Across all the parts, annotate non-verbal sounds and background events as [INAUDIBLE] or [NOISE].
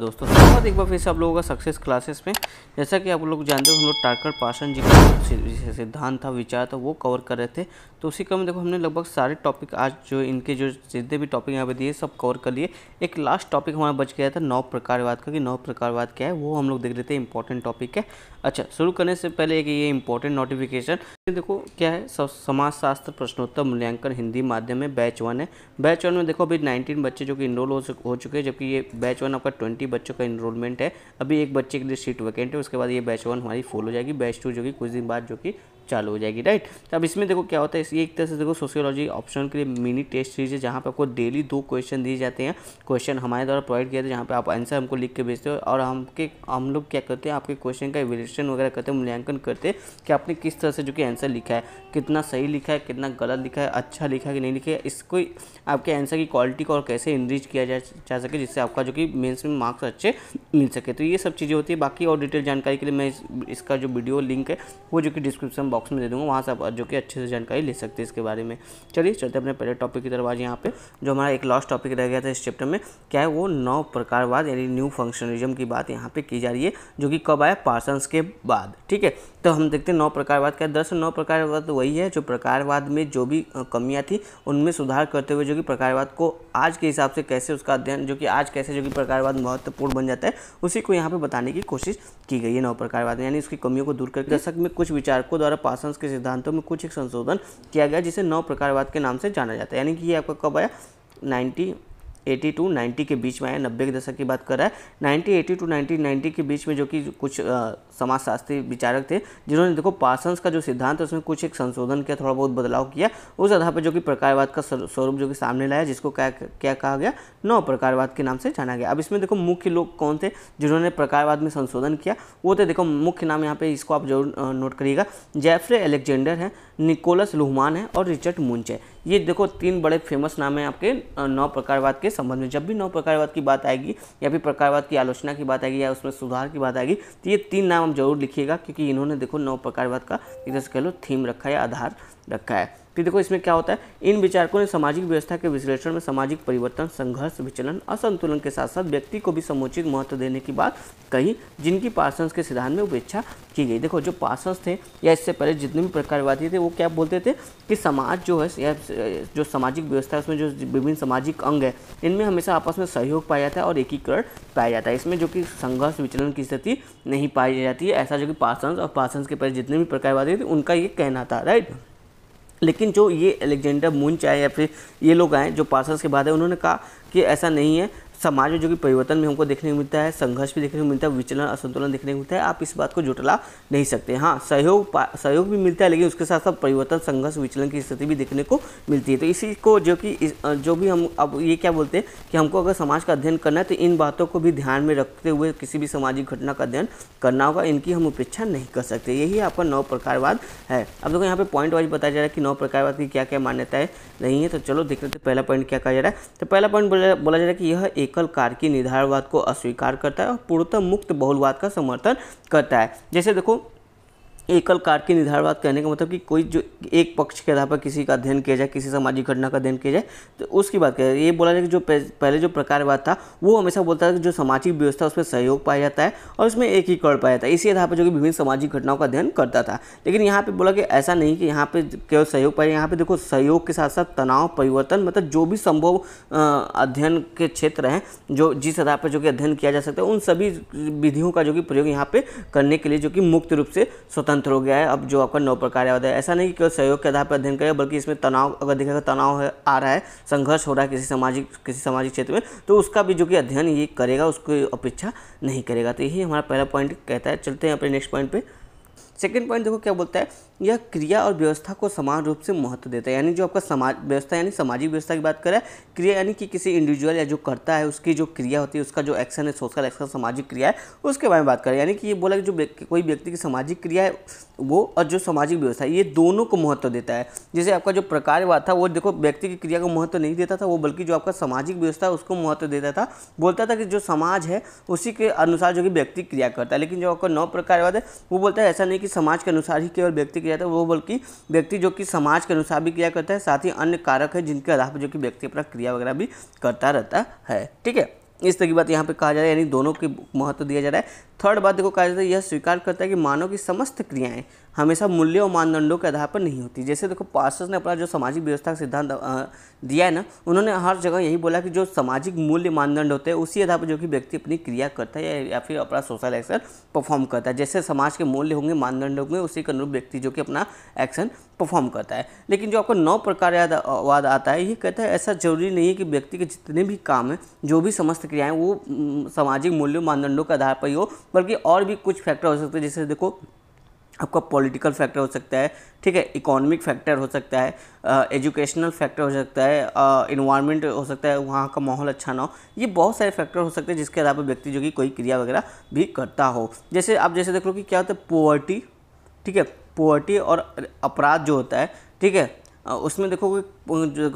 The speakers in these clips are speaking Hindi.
नमस्कार दोस्तों स्वागत तो एक बार फिर से आप लोगों का सक्सेस क्लासेस में जैसा कि आप लोग जानते हो हम लोग टारकर पाषण जी का सिद्धांत था विचार था वो कवर कर रहे थे तो उसी क्रम में देखो हमने लगभग सारे टॉपिक आज जो इनके जो जितने भी टॉपिक यहाँ पे दिए सब कवर कर लिए एक लास्ट टॉपिक हमारा बच गया था नौ प्रकारवाद का कि नौ प्रकारवाद क्या है वो हम लोग देख लेते हैं इंपॉर्टेंट टॉपिक है अच्छा शुरू करने से पहले एक ये इंपॉर्टेंट नोटिफिकेशन देखो क्या है समाजशास्त्र प्रश्नोत्तर मूल्यांकन हिंदी माध्यम में बैच वन है बैच वन में देखो अभी 19 बच्चे जो कि इनरोल हो चुके हो चुके हैं जबकि ये बैच वन आपका 20 बच्चों का इनरोलमेंट है अभी एक बच्चे के लिए सीट वैकेंट है उसके बाद ये बैच वन हमारी फुल हो जाएगी बैच टू जो कि कुछ दिन बाद जो कि चालू हो जाएगी राइट अब इसमें देखो क्या होता है एक तरह से देखो सोशियोलॉजी ऑप्शन के लिए मिनी टेस्ट सीरीज है जहाँ पर आपको डेली दो क्वेश्चन दिए जाते हैं क्वेश्चन हमारे द्वारा प्रोवाइड किया जाता है जहाँ पर आप आंसर हमको लिख के भेजते हो और हम के हम लोग क्या करते हैं आपके क्वेश्चन का एवेलेशन वगैरह करते हैं मूल्यांकन करते हैं कि आपने किस तरह से जो कि आंसर लिखा है कितना सही लिखा है कितना गलत लिखा है अच्छा लिखा है कि नहीं लिखा है इसको आपके आंसर की क्वालिटी को और कैसे इनरीच किया जा, जा सके जिससे आपका जो कि मेन्स में मार्क्स अच्छे मिल सके तो ये सब चीज़ें होती है बाकी और डिटेल जानकारी के लिए मैं इसका जो वीडियो लिंक है वो जो कि डिस्क्रिप्शन बॉक्स में दे दूँगा वहाँ से आप जो कि अच्छे से जानकारी ले सकते हैं इसके बारे में चलिए चलते अपने पहले टॉपिक की तरफ आज यहाँ पे जो हमारा एक लास्ट टॉपिक रह गया था इस चैप्टर में क्या है वो नौ प्रकारवाद यानी न्यू फंक्शनलिज्म की बात यहाँ पर की जा रही है जो कि कब आया पार्सन्स के बाद ठीक है तो हम देखते हैं नौ प्रकारवाद का दरअसल नौ प्रकारवाद तो वही है जो प्रकारवाद में जो भी कमियाँ थी उनमें सुधार करते हुए जो कि प्रकारवाद को आज के हिसाब से कैसे उसका अध्ययन जो कि आज कैसे जो कि प्रकारवाद महत्वपूर्ण बन जाता है उसी को यहाँ पर बताने की कोशिश की गई है नव प्रकारवाद यानी उसकी कमियों को दूर करके दशक में कुछ विचारकों द्वारा पासंस के सिद्धांतों में कुछ एक संशोधन किया गया जिसे नव प्रकारवाद के नाम से जाना जाता है यानी कि ये आपका कब आया नाइन्टी एटी टू नाइन्टी के बीच में आया नब्बे के दशक की बात कर रहा है ninety eighty two nineteen ninety के बीच में जो कि कुछ समाजशास्त्री विचारक थे जिन्होंने देखो पासंस का जो सिद्धांत है उसमें कुछ एक संशोधन किया थोड़ा बहुत बदलाव किया उस आधार पर जो कि प्रकारवाद का स्वरूप जो कि सामने लाया जिसको क्या क्या कहा गया नौ प्रकारवाद के नाम से जाना गया अब इसमें देखो मुख्य लोग कौन थे जिन्होंने प्रकारवाद में संशोधन किया वो थे देखो मुख्य नाम यहाँ पे इसको आप जरूर नोट करिएगा जैफ्रे एलेक्जेंडर हैं निकोलस लुहमान है और रिचर्ड मुंच है ये देखो तीन बड़े फेमस नाम हैं आपके नौ प्रकारवाद के संबंध में जब भी नौ प्रकारवाद की बात आएगी या फिर प्रकारवाद की आलोचना की बात आएगी या उसमें सुधार की बात आएगी तो ये तीन नाम आप जरूर लिखिएगा क्योंकि इन्होंने देखो नौ प्रकारवाद का एक तरह से कह लो थीम रखा है आधार रखा है कि देखो इसमें क्या होता है इन विचारकों ने सामाजिक व्यवस्था के विश्लेषण में सामाजिक परिवर्तन संघर्ष विचलन असंतुलन के साथ साथ व्यक्ति को भी समुचित महत्व देने की बात कही जिनकी पार्सन्स के सिद्धांत में उपेक्षा की गई देखो जो पार्सन्स थे या इससे पहले जितने भी प्रकारवादी थे वो क्या बोलते थे कि समाज जो है या जो सामाजिक व्यवस्था उसमें जो विभिन्न सामाजिक अंग है इनमें हमेशा आपस में सहयोग पाया जाता है और एकीकरण पाया जाता है इसमें जो कि संघर्ष विचलन की स्थिति नहीं पाई जाती है ऐसा जो कि पार्सन्स और पार्सन्स के पहले जितने भी प्रकारवादी थे उनका ये कहना था राइट लेकिन जो ये एलेक्जेंडर मुंच आए या फिर ये लोग आए जो पार्सल्स के बाद है उन्होंने कहा कि ऐसा नहीं है समाज में जो कि परिवर्तन भी हमको देखने को मिलता है संघर्ष भी देखने को मिलता है विचलन असंतुलन देखने को मिलता है आप इस बात को जुटला नहीं सकते हाँ सहयोग सहयोग भी मिलता है लेकिन उसके साथ साथ परिवर्तन संघर्ष विचलन की स्थिति भी देखने को मिलती है तो इसी को जो कि जो भी हम अब ये क्या बोलते हैं कि हमको अगर समाज का अध्ययन करना है तो इन बातों को भी ध्यान में रखते हुए किसी भी सामाजिक घटना का अध्ययन करना होगा इनकी हम उपेक्षा नहीं कर सकते यही आपका नौ प्रकारवाद है अब देखो यहाँ पे पॉइंट वाइज बताया जा रहा है कि नौ प्रकारवाद की क्या क्या है नहीं है तो चलो देख लेते पहला पॉइंट क्या कहा जा रहा है तो पहला पॉइंट बोला जा रहा है कि यह एक एकल की निर्धारवाद को अस्वीकार करता है और पूर्णतः मुक्त बहुलवाद का समर्थन करता है जैसे देखो एकल कार्य की निर्धारवाद कहने का मतलब कि कोई जो एक पक्ष के आधार पर किसी का अध्ययन किया जाए किसी सामाजिक घटना का अध्ययन किया जाए तो उसकी बात करें ये बोला जाए कि जो पहले जो प्रकारवाद था वो हमेशा बोलता था कि जो सामाजिक व्यवस्था उसमें सहयोग पाया जाता है और उसमें एक ही पाया जाता है इसी आधार पर जो कि विभिन्न सामाजिक घटनाओं का अध्ययन करता था लेकिन यहाँ पर बोला कि ऐसा नहीं कि यहाँ पर केवल सहयोग पाया यहाँ पर देखो सहयोग के साथ साथ तनाव परिवर्तन मतलब जो भी संभव अध्ययन के क्षेत्र हैं जो जिस आधार पर जो कि अध्ययन किया जा सकता है उन सभी विधियों का जो कि प्रयोग यहाँ पर करने के लिए जो कि मुक्त रूप से स्वतंत्र अंतर हो गया है अब जो आपका नौ प्रकार है ऐसा नहीं कि केवल सहयोग के आधार पर अध्ययन करें बल्कि इसमें तनाव अगर देखेगा तनाव आ रहा है संघर्ष हो रहा है किसी सामाजिक किसी सामाजिक क्षेत्र में तो उसका भी जो कि अध्ययन ये करेगा उसकी अपेक्षा नहीं करेगा तो यही हमारा पहला पॉइंट कहता है चलते हैं अपने नेक्स्ट पॉइंट पर सेकेंड पॉइंट देखो क्या बोलता है यह क्रिया और व्यवस्था को समान रूप से महत्व देता है यानी जो आपका समाज व्यवस्था यानी सामाजिक व्यवस्था की बात करें क्रिया यानी कि किसी इंडिविजुअल या जो करता है उसकी जो क्रिया होती है उसका जो एक्शन है सोशल एक्शन सामाजिक क्रिया है उसके बारे में बात करें यानी कि ये बोला कि जो कोई व्यक्ति की सामाजिक क्रिया है वो और जो सामाजिक व्यवस्था है ये दोनों को महत्व देता है जैसे आपका जो प्रकारवाद था वो देखो व्यक्ति की क्रिया को महत्व नहीं देता था वो बल्कि जो आपका सामाजिक व्यवस्था है उसको महत्व देता था बोलता था कि जो समाज है उसी के अनुसार जो कि व्यक्ति क्रिया करता है लेकिन जो आपका नौ प्रकारवाद है वो बोलता है ऐसा नहीं कि समाज के अनुसार ही केवल व्यक्ति क्रिया किया जाता है वो बल्कि व्यक्ति जो कि समाज के अनुसार भी क्रिया करता है साथ ही अन्य कारक है जिनके आधार पर जो कि व्यक्ति अपना क्रिया वगैरह भी करता रहता है ठीक है इस तरह की बात यहाँ पे कहा जा रहा है यानी दोनों के महत्व दिया जा रहा है थर्ड बात देखो कहा जाता है यह स्वीकार करता है कि मानव की समस्त क्रियाएं हमेशा मूल्य और मानदंडों के आधार पर नहीं होती जैसे देखो पार्सर्स ने अपना जो सामाजिक व्यवस्था का सिद्धांत दिया है ना उन्होंने हर जगह यही बोला कि जो सामाजिक मूल्य मानदंड होते हैं उसी आधार पर जो कि व्यक्ति अपनी क्रिया करता है या फिर अपना सोशल एक्शन परफॉर्म करता है जैसे समाज के मूल्य होंगे मानदंड होंगे उसी के अनुरूप व्यक्ति जो कि अपना एक्शन परफॉर्म करता है लेकिन जो आपको नौ प्रकार वाद आता है ये कहता है ऐसा जरूरी नहीं है कि व्यक्ति के जितने भी काम हैं जो भी समस्त क्रियाएँ वो सामाजिक मूल्यों मानदंडों के आधार पर ही हो बल्कि और भी कुछ फैक्टर हो सकते हैं जैसे देखो आपका पॉलिटिकल फैक्टर हो सकता है ठीक है इकोनॉमिक फैक्टर हो सकता है एजुकेशनल फैक्टर हो सकता है इन्वायरमेंट हो सकता है वहाँ का माहौल अच्छा ना हो ये बहुत सारे फैक्टर हो सकते हैं जिसके आधार पर व्यक्ति जो कि कोई क्रिया वगैरह भी करता हो जैसे आप जैसे देख लो कि क्या होता है पोवर्टी ठीक है पोवर्टी और अपराध जो होता है ठीक है उसमें देखोगे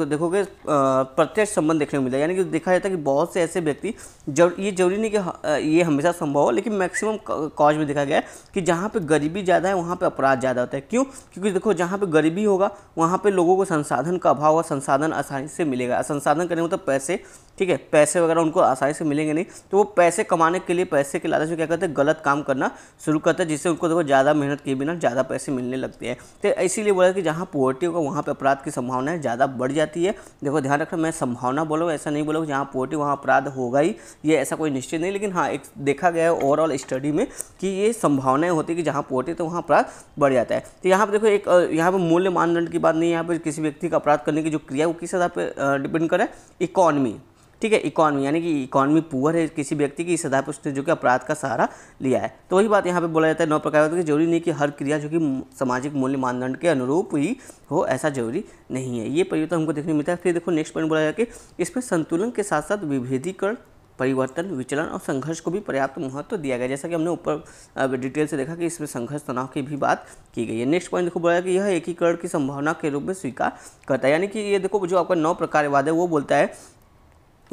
देखोगे प्रत्यक्ष संबंध देखने को मिला यानी कि देखा जाता है कि बहुत से ऐसे व्यक्ति जब ये जरूरी नहीं कि ये हमेशा संभव हो लेकिन मैक्सिमम कॉज में देखा गया है कि जहाँ पे गरीबी ज़्यादा है वहाँ पे अपराध ज़्यादा होता है क्यों क्योंकि देखो जहाँ पे गरीबी होगा वहाँ पर लोगों को संसाधन का अभाव होगा संसाधन आसानी से मिलेगा संसाधन करने मतलब पैसे ठीक है पैसे वगैरह उनको आसानी से मिलेंगे नहीं तो वो पैसे कमाने के लिए पैसे के लालच में क्या करते हैं गलत काम करना शुरू करते हैं जिससे उनको देखो ज़्यादा मेहनत किए बिना ज़्यादा पैसे मिलने लगते हैं तो इसीलिए बोला कि जहाँ पोवर्टी होगा वहाँ पर अपराध की संभावनाएं ज़्यादा बढ़ जाती है देखो ध्यान रखना मैं संभावना बोलो ऐसा नहीं बोलो जहाँ पोर्टी वहाँ अपराध होगा ही ये ऐसा कोई निश्चित नहीं लेकिन हाँ एक देखा गया है ओवरऑल स्टडी में कि ये संभावनाएं होती है कि जहाँ पोर्टी तो वहाँ अपराध बढ़ जाता है तो यहाँ पर देखो एक यहाँ पर मूल्य मानदंड की बात नहीं है यहाँ पर किसी व्यक्ति का अपराध करने की जो क्रिया वो किस आधार पर डिपेंड करें इकॉनमी ठीक है इकॉनमी यानी कि इकॉनमी पुअर है किसी व्यक्ति की इस आधार पर उसने जो कि अपराध का सहारा लिया है तो वही बात यहाँ पे बोला जाता है नौ प्रकार का तो जरूरी नहीं कि हर क्रिया जो कि सामाजिक मूल्य मानदंड के अनुरूप ही हो ऐसा जरूरी नहीं है ये परिवर्तन हमको देखने मिलता है फिर देखो नेक्स्ट पॉइंट बोला जाए कि इसमें संतुलन के साथ साथ विभेदीकरण परिवर्तन विचलन और संघर्ष को भी पर्याप्त महत्व तो दिया गया जैसा कि हमने ऊपर डिटेल से देखा कि इसमें संघर्ष तनाव की भी बात की गई है नेक्स्ट पॉइंट देखो बोला कि यह एकीकरण की संभावना के रूप में स्वीकार करता है यानी कि ये देखो जो आपका नौ प्रकारवाद है वो बोलता है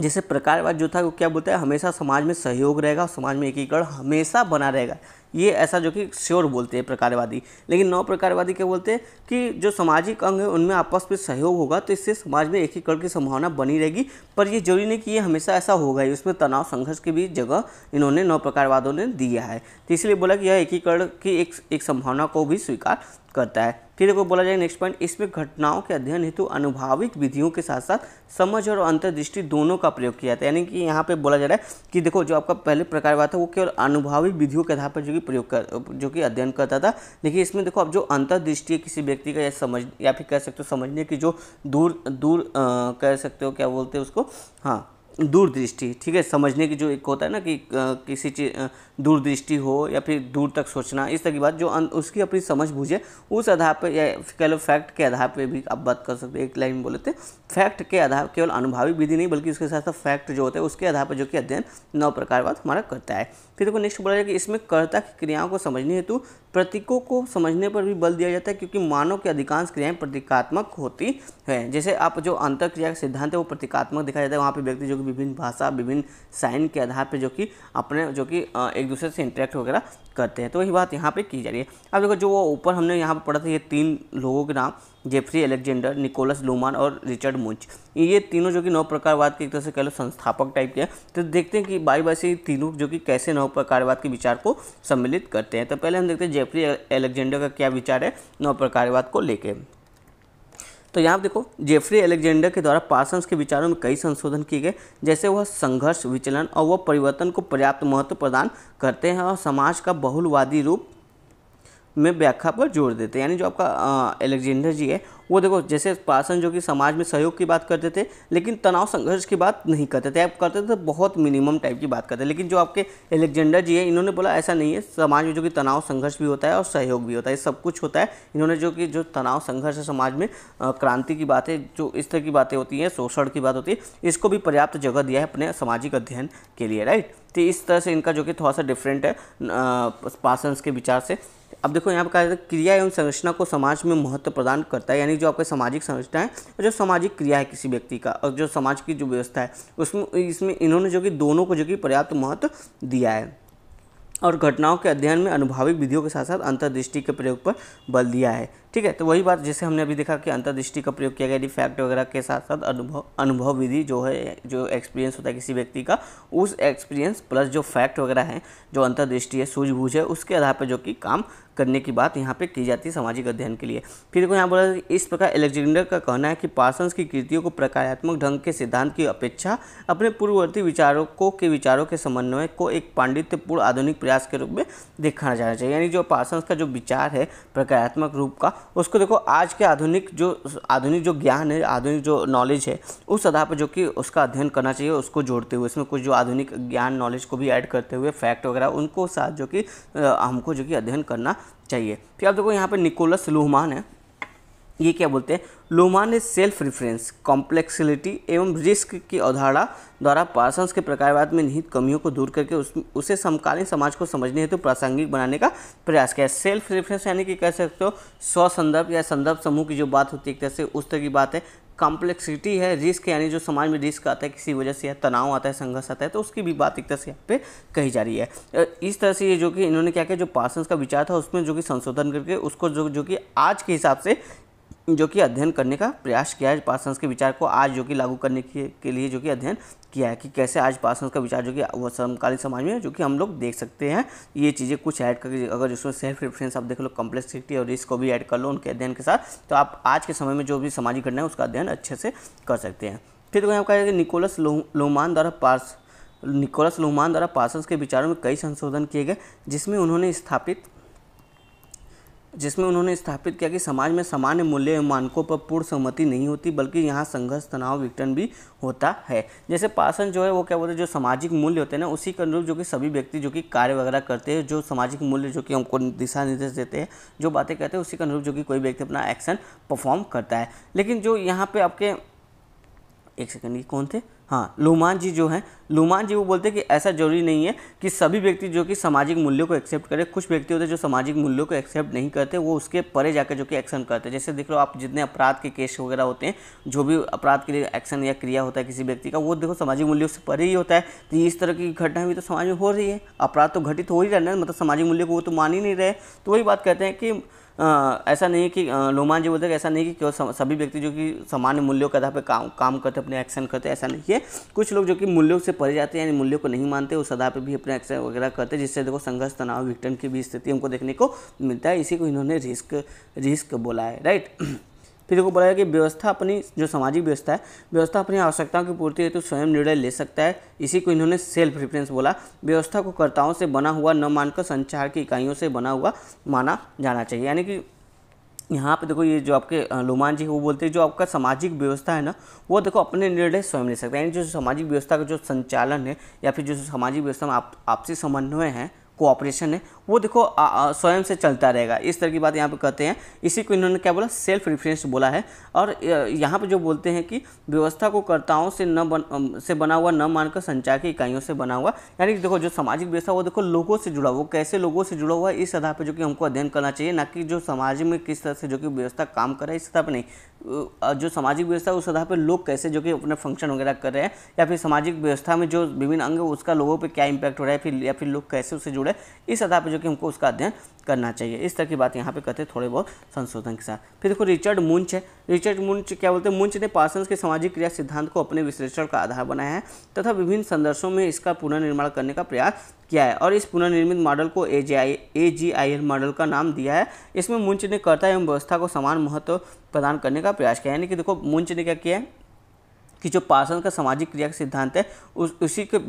जैसे प्रकारवाद जो था वो क्या बोलता है हमेशा समाज में सहयोग रहेगा और समाज में एकीकरण हमेशा बना रहेगा ये ऐसा जो कि श्योर बोलते हैं प्रकारवादी लेकिन नौ प्रकारवादी क्या बोलते हैं कि जो सामाजिक अंग है उनमें आपस में सहयोग होगा तो इससे समाज में एकीकरण की संभावना बनी रहेगी पर यह जरूरी नहीं कि ये हमेशा ऐसा होगा ही उसमें तनाव संघर्ष की भी जगह इन्होंने नौ प्रकारवादों ने दिया है तो इसलिए बोला कि यह एकीकरण की एक एक संभावना को भी स्वीकार करता है फिर देखो बोला जाए नेक्स्ट पॉइंट इसमें घटनाओं के अध्ययन हेतु अनुभाविक विधियों के साथ साथ समझ और अंतर्दृष्टि दोनों का प्रयोग किया जाता है यानी कि यहाँ पे बोला जा रहा है कि देखो जो आपका पहले प्रकारवाद था वो केवल अनुभाविक विधियों के आधार पर जो कि प्रयोग कर जो कि अध्ययन करता था देखिए इसमें देखो अब जो अंतर्दृष्टि है किसी व्यक्ति का या समझ या फिर कह सकते हो समझने की जो दूर दूर आ, कह सकते हो क्या बोलते हैं उसको हाँ दूरदृष्टि ठीक है समझने की जो एक होता है ना कि आ, किसी चीज दूरदृष्टि हो या फिर दूर तक सोचना इस तरह की बात जो अन, अं, उसकी अपनी समझ बूझे उस आधार पर या कह लो फैक्ट के आधार पर भी आप बात कर सकते एक लाइन बोले थे तो। फैक्ट के आधार केवल अनुभवी विधि नहीं बल्कि उसके साथ साथ फैक्ट जो होता है उसके आधार पर जो कि अध्ययन नौ प्रकारवाद हमारा करता है फिर देखो नेक्स्ट बोला जाए कि इसमें कर्ता की क्रियाओं को समझने हेतु प्रतीकों को समझने पर भी बल दिया जाता है क्योंकि मानव की अधिकांश क्रियाएं प्रतीकात्मक होती है जैसे आप जो अंतर क्रिया का सिद्धांत है वो प्रतीकात्मक दिखाया जाता है वहाँ पे व्यक्ति जो कि विभिन्न भाषा विभिन्न साइन के आधार पर जो कि अपने जो कि एक दूसरे से इंटरेक्ट वगैरह करते हैं तो वही बात यहाँ पे की जा रही है अब देखो जो वो ऊपर हमने यहाँ पर पढ़ा था ये तीन लोगों के नाम जेफरी अलेक्जेंडर निकोलस लोमान और रिचर्ड मुंच ये तीनों जो कि नवप्रकारवाद प्रकारवाद के एक तरह से कह लो संस्थापक टाइप के हैं तो देखते हैं कि बारी बारी से तीनों जो कि कैसे नवप्रकारवाद प्रकारवाद के विचार को सम्मिलित करते हैं तो पहले हम देखते हैं जेफरी अलेक्जेंडर का क्या विचार है नवप्रकारवाद प्रकारवाद को लेकर तो यहाँ देखो जेफरी एलेक्जेंडर के द्वारा पार्सन्स के विचारों में कई संशोधन किए गए जैसे वह संघर्ष विचलन और वह परिवर्तन को पर्याप्त महत्व प्रदान करते हैं और समाज का बहुलवादी रूप में व्याख्या पर जोर देते हैं यानी जो आपका एलेक्जेंडर जी है वो देखो जैसे पासन जो कि समाज में सहयोग की बात करते थे लेकिन तनाव संघर्ष की बात नहीं करते थे आप करते थे तो बहुत मिनिमम टाइप की बात करते लेकिन जो आपके एलेक्जेंडर जी है इन्होंने बोला ऐसा नहीं है समाज में जो कि तनाव संघर्ष भी होता है और सहयोग भी होता है सब कुछ होता है इन्होंने जो कि जो तनाव संघर्ष है समाज में क्रांति की बातें जो इस तरह की बातें होती हैं शोषण की बात होती है इसको भी पर्याप्त जगह दिया है अपने सामाजिक अध्ययन के लिए राइट तो इस तरह से इनका जो कि थोड़ा सा डिफरेंट है पासंस के विचार से अब देखो यहाँ पर कहा जाता है क्रिया एवं संरचना को समाज में महत्व प्रदान करता है यानी जो आपके सामाजिक संरचना है और जो सामाजिक क्रिया है किसी व्यक्ति का और जो समाज की जो व्यवस्था है उसमें इसमें इन्होंने जो कि दोनों को जो कि पर्याप्त महत्व दिया है और घटनाओं के अध्ययन में अनुभाविक विधियों के साथ साथ अंतर्दृष्टि के प्रयोग पर बल दिया है ठीक है तो वही बात जैसे हमने अभी देखा कि अंतर्दृष्टि का प्रयोग किया गया यानी फैक्ट वगैरह के साथ साथ अनुभव अनुभव विधि जो है जो एक्सपीरियंस होता है किसी व्यक्ति का उस एक्सपीरियंस प्लस जो फैक्ट वगैरह है जो अंतर्दृष्टि है सूझबूझ है उसके आधार पर जो कि काम करने की बात यहाँ पे की जाती है सामाजिक अध्ययन के लिए फिर देखो यहाँ बोला इस प्रकार एलेक्जेंडर का कहना है कि पार्सन्स की कृतियों को प्रकारात्मक ढंग के सिद्धांत की अपेक्षा अपने पूर्ववर्ती विचारकों के विचारों के समन्वय को एक पांडित्यपूर्ण आधुनिक प्रयास के रूप में देखा जाना चाहिए यानी जो पार्सन्स का जो विचार है प्रकारात्मक रूप का उसको देखो आज के आधुनिक जो आधुनिक जो ज्ञान है आधुनिक जो नॉलेज है उस आधार पर जो कि उसका अध्ययन करना चाहिए उसको जोड़ते हुए इसमें कुछ जो आधुनिक ज्ञान नॉलेज को भी ऐड करते हुए फैक्ट वगैरह उनको साथ जो कि हमको जो कि अध्ययन करना चाहिए फिर आप देखो यहाँ पर निकोलस लोहमान है ये क्या बोलते हैं लोमा ने सेल्फ रिफरेंस कॉम्प्लेक्सिलिटी एवं रिस्क की अवधारणा द्वारा पार्सन्स के प्रकारवाद में निहित कमियों को दूर करके उस उसे समकालीन समाज को समझने हेतु तो प्रासंगिक बनाने का प्रयास किया सेल्फ रिफरेंस यानी कि कह सकते हो स्व संदर्भ या संदर्भ समूह की जो बात होती है एक तरह से उस तरह की बात है कॉम्प्लेक्सिटी है रिस्क यानी जो समाज में रिस्क आता है किसी वजह से या तनाव आता है संघर्ष आता है तो उसकी भी बात एक तरह से यहाँ पे कही जा रही है इस तरह से ये जो कि इन्होंने क्या किया जो पार्सन्स का विचार था उसमें जो कि संशोधन करके उसको जो जो कि आज के हिसाब से जो कि अध्ययन करने का प्रयास किया है पास के विचार को आज जो कि लागू करने के, लिए जो कि अध्ययन किया है कि कैसे आज पास का विचार जो कि वह समकालीन समाज में जो कि हम लोग देख सकते हैं ये चीज़ें कुछ ऐड करके अगर इसमें सेल्फ रेफरेंस आप देख लो कम्प्लेक्सिटी और रिस्क को भी ऐड कर लो उनके अध्ययन के साथ तो आप आज के समय में जो भी सामाजिक घटना है उसका अध्ययन अच्छे से कर सकते हैं फिर देखो तो यहाँ है कि निकोलस लोमान द्वारा पार्स निकोलस लोमान द्वारा पार्सन्स के विचारों में कई संशोधन किए गए जिसमें उन्होंने स्थापित जिसमें उन्होंने स्थापित किया कि समाज में सामान्य मूल्य मानकों पर पूर्ण सहमति नहीं होती बल्कि यहाँ संघर्ष तनाव विघटन भी होता है जैसे पासन जो है वो क्या बोलते हैं जो सामाजिक मूल्य होते हैं ना उसी के अनुरूप जो कि सभी व्यक्ति जो कि कार्य वगैरह करते हैं जो सामाजिक मूल्य जो कि हमको दिशा निर्देश देते हैं जो बातें कहते हैं उसी के अनुरूप जो कि कोई व्यक्ति अपना एक्शन परफॉर्म करता है लेकिन जो यहाँ पर आपके एक सेकेंड ये कौन थे हाँ लोमान जी जो हैं लुमान जी वो बोलते हैं कि ऐसा जरूरी नहीं है कि सभी व्यक्ति जो कि सामाजिक मूल्यों को एक्सेप्ट करें कुछ व्यक्ति होते हैं जो सामाजिक मूल्यों को एक्सेप्ट नहीं करते वो उसके परे जाकर जो कि एक्शन करते हैं जैसे देख लो आप जितने अपराध के केस वगैरह होते हैं जो भी अपराध के लिए एक्शन या क्रिया होता है किसी व्यक्ति का वो देखो सामाजिक मूल्यों से परे ही होता है तो इस तरह की घटना भी तो समाज में हो रही है अपराध तो घटित हो ही रहना है मतलब सामाजिक मूल्य को वो तो मान ही नहीं रहे तो वही बात कहते हैं कि आ, ऐसा नहीं कि लोमान जी बोलते हैं ऐसा नहीं कि केवल सभी व्यक्ति जो कि सामान्य मूल्यों के आधार पर काम काम करते अपने एक्शन करते ऐसा नहीं है कुछ लोग जो कि मूल्यों से परे जाते हैं यानी मूल्यों को नहीं मानते उस सदा पर भी अपने एक्शन वगैरह करते जिससे देखो संघर्ष तनाव विघटन की भी स्थिति हमको देखने को मिलता है इसी को इन्होंने रिस्क रिस्क बोला है राइट [CLEARS THROAT] फिर देखो बोला है कि व्यवस्था अपनी जो सामाजिक व्यवस्था है व्यवस्था अपनी आवश्यकताओं की पूर्ति हेतु तो स्वयं निर्णय ले सकता है इसी को इन्होंने सेल्फ रेफरेंस बोला व्यवस्था को कर्ताओं से बना हुआ न मानकर संचार की इकाइयों से बना हुआ माना जाना चाहिए यानी कि यहाँ पे देखो ये जो आपके लोमान जी वो बोलते हैं जो आपका सामाजिक व्यवस्था है ना वो देखो अपने निर्णय स्वयं ले सकते हैं यानी जो सामाजिक व्यवस्था का जो संचालन है या फिर जो सामाजिक व्यवस्था में आप आपसी समन्वय है कोऑपरेशन है वो देखो स्वयं से चलता रहेगा इस तरह की बात यहाँ पे कहते हैं इसी को इन्होंने क्या बोला सेल्फ रिफरेंस बोला है और यहाँ पे जो बोलते हैं कि व्यवस्था को कर्ताओं से न बन से बना हुआ न मानकर संचार की इकाइयों से बना हुआ यानी देखो जो सामाजिक व्यवस्था वो देखो लोगों से जुड़ा वो कैसे लोगों से जुड़ा हुआ इस आधार पर जो कि हमको अध्ययन करना चाहिए ना कि जो समाज में किस तरह से जो कि व्यवस्था काम करे इस तरह पर नहीं जो सामाजिक व्यवस्था है उस आधार पर लोग कैसे जो कि अपने फंक्शन वगैरह कर रहे हैं या फिर सामाजिक व्यवस्था में जो विभिन्न अंग उसका लोगों पर क्या इम्पैक्ट हो रहा है फिर या फिर लोग कैसे उससे जुड़े इस आधार पर जो कि हमको उसका अध्ययन करना चाहिए इस तरह की बात यहाँ पे कहते थोड़े बहुत संशोधन के साथ फिर देखो रिचर्ड मुंच है रिचर्ड मुंच क्या बोलते हैं मुंच ने पार्सन्स के सामाजिक क्रिया सिद्धांत को अपने विश्लेषण का आधार बनाया है तथा विभिन्न संदर्शों में इसका पुनर्निर्माण करने का प्रयास किया है और इस पुनर्निर्मित मॉडल को ए जी आई एल मॉडल का नाम दिया है इसमें मुंच ने कर्ता एवं व्यवस्था को समान महत्व प्रदान करने का प्रयास किया यानी कि देखो मुंच ने क्या किया है कि जो पार्सन का सामाजिक क्रिया का सिद्धांत है उस उसी के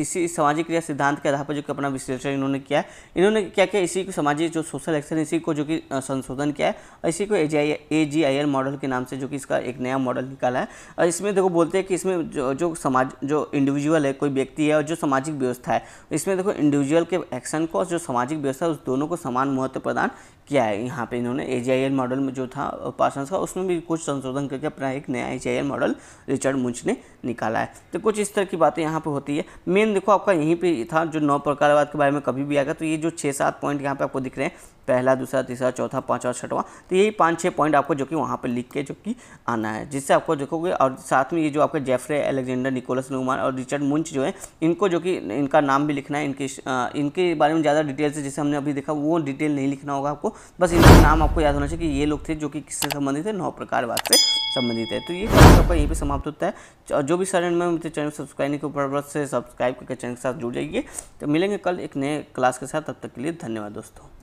इसी सामाजिक क्रिया सिद्धांत के आधार पर जो कि अपना विश्लेषण इन्होंने किया है इन्होंने क्या किया इसी को सामाजिक जो सोशल एक्शन इसी को जो कि संशोधन किया है इसी को ए जी आई मॉडल के नाम से जो कि इसका एक नया मॉडल निकाला है और इसमें देखो बोलते हैं कि इसमें जो जो समाज जो इंडिविजुअल है कोई व्यक्ति है और जो सामाजिक व्यवस्था है इसमें देखो इंडिविजुअल के एक्शन को और जो सामाजिक व्यवस्था है उस दोनों को समान महत्व प्रदान किया है यहाँ पे इन्होंने ए मॉडल में जो था पार्सन का उसमें भी कुछ संशोधन करके अपना एक नया ए मॉडल रिचर्ड मुंच ने निकाला है तो कुछ इस तरह की बातें यहाँ पे होती है मेन देखो आपका यहीं पर था जो नौ प्रकारवाद के बारे में कभी भी आएगा तो ये जो छः सात पॉइंट यहाँ पे आपको दिख रहे हैं पहला दूसरा तीसरा चौथा और छठवां तो यही पाँच छः पॉइंट आपको जो कि वहाँ पर लिख के जो कि आना है जिससे आपको देखोगे और साथ में ये जो आपके जेफरे अलेक्जेंडर निकोलस नुमान और रिचर्ड मुंच जो है इनको जो कि इनका नाम भी लिखना है इनके इनके बारे में ज़्यादा डिटेल से जैसे हमने अभी देखा वो डिटेल नहीं लिखना होगा आपको बस इनका नाम आपको याद होना चाहिए कि ये लोग थे जो कि किससे संबंधित है नौ प्रकारवाद से संबंधित है तो ये आपका यहीं पर समाप्त होता है और जो भी सर में तो चैनल सब्सक्राइब के ऊपर से सब्सक्राइब करके चैनल के साथ जुड़ जाइए तो मिलेंगे कल एक नए क्लास के साथ तब तक के लिए धन्यवाद दोस्तों